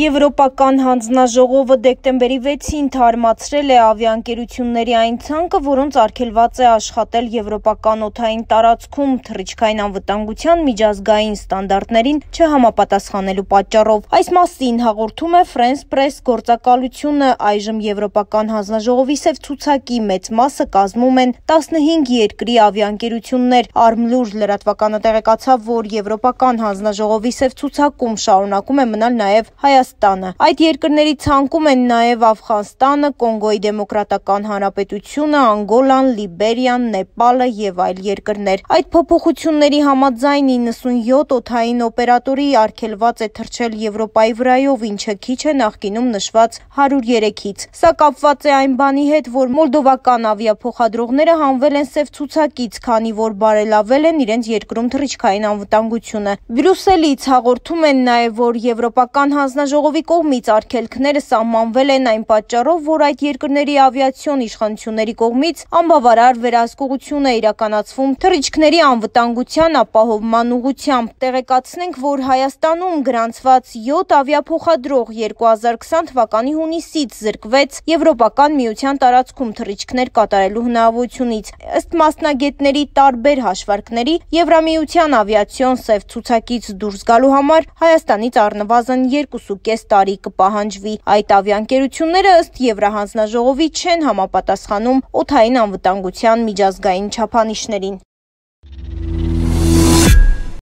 Եվրոպական հանձնաժողովը դեկտեմբերի 6-ին թարմացրել է ավիաընկերությունների այն ցանկը, որոնց արգելված է աշխատել եվրոպական օթային տարածքում թռիչքային անվտանգության միջազգային ստանդարտներին չհամապատասխանելու պատճառով։ Այս մասին հաղորդում է France Press գործակալությունը, այժմ Եվրոպական հանձնաժողովի սև ցուցակի մեծ մասը կազմում են 15 երկրի ավիաընկերություններ։ Armlur լրատվականը տեղեկացավ, որ Եվրոպական հանձնաժողովի սև ցուցակում շարունակում է մնալ նաև Հայաստանը Հնդկաստանը։ Այդ երկրների ցանկում են նաև Աֆղանստանը, Կոնգոյի դեմոկրատական հանրապետությունը, Անգոլան, Լիբերիան, Նեպալը եւ այլ երկրներ։ Այդ փոփոխությունների համաձայն 97 օթային օպերատորի արգելված է թռչել Եվրոպայի վրայով, ինչը քիչ է նախկինում նշված 103-ից։ Սա կապված է այն բանի հետ, որ մոլդովական ավիափոխադրողները հանվել են սև ցուցակից, քանի որ բարելավել են իրենց երկրում թռիչքային անվտանգությունը։ Բրյուսելից հաղորդում են նաև, որ եվրոպական հանձնաժ Հանձնաժողովի կողմից արգելքները սահմանվել են այն պատճառով, որ այդ երկրների ավիացիոն իշխանությունների կողմից անբավարար վերահսկողություն է իրականացվում թռիչքների անվտանգության ապահովման ուղղությամբ։ Տեղեկացնենք, որ Հայաստանում գրանցված 7 ավիափոխադրող 2020 թվականի հունիսից զրկվեց Եվրոպական միության տարածքում թռիչքներ կատարելու հնարավորությունից։ Ըստ մասնագետների տարբեր հաշվարկների Եվրամիության ավիացիոն սև ցուցակից դուրս գալու համար Հայաստանից առնվազն 2.5 1.5 տարի կպահանջվի։ Այդ ավիաընկերությունները ըստ Եվրահանձնաժողովի չեն համապատասխանում օդային անվտանգության միջազգային չափանիշներին։